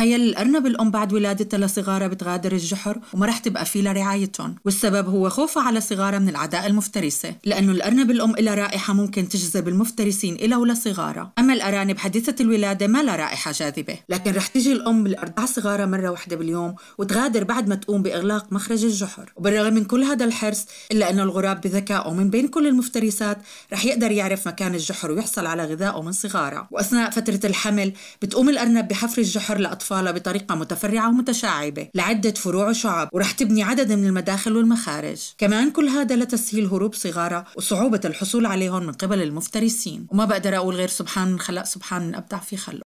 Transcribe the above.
تخيل الأرنب الأم بعد ولادتها لصغارها بتغادر الجحر وما رح تبقى في لرعايتهم والسبب هو خوفها على صغارها من العداء المفترسة لأنه الأرنب الأم إلى رائحة ممكن تجذب المفترسين إلى ولصغارها أما الأرانب حديثة الولادة ما لها رائحة جاذبة لكن رح تجي الأم بالأرضع صغارها مرة واحدة باليوم وتغادر بعد ما تقوم بإغلاق مخرج الجحر وبالرغم من كل هذا الحرص إلا أن الغراب بذكائه من بين كل المفترسات رح يقدر يعرف مكان الجحر ويحصل على غذائه من صغاره وأثناء فترة الحمل بتقوم الأرنب بحفر الجحر لأطفال الأطفال بطريقة متفرعة ومتشعبة لعدة فروع وشعب ورح تبني عدد من المداخل والمخارج كمان كل هذا لتسهيل هروب صغارها وصعوبة الحصول عليهم من قبل المفترسين وما بقدر أقول غير سبحان من خلق سبحان من أبدع في خلقه